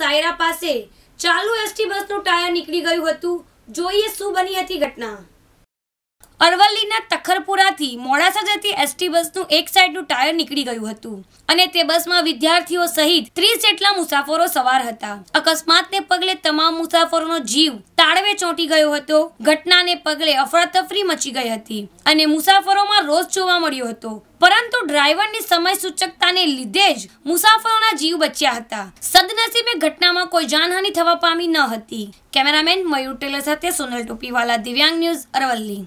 સાયરા પાસે ચાલુ એસટી બસનું ટાયર નીકળી ગયું હતું જોઈએ શું બની હતી ઘટના અરવલ્લીના તખરપુરાથી મોડાસા જતી એસટી બસનું એક સાઈડનું ટાયર નીકળી ગયું હતું અને તે બસમાં વિદ્યાર્થીઓ સહિત ત્રીસ જેટલા મુસાફરો સવાર હતા અકસ્માતને પગલે તમામ મુસાફરોનો જીવ તાળવે ચોંટી ગયો હતો ઘટનાને પગલે અફરાતફરી મચી ગઈ હતી અને મુસાફરોમાં રોષ જોવા મળ્યો હતો પરંતુ પરંતુ ડ્રાઈવરની સમય સૂચકતાને લીધે જ મુસાફરોના જીવ બચ્યા હતા સદનસીબે ઘટનામાં કોઈ જાનહાની થવા પામી ન હતી કેમેરામેન મયુર ટેલર સાથે સોનલ ટોપીવાલા દિવ્યાંગ ન્યૂઝ અરવલ્લી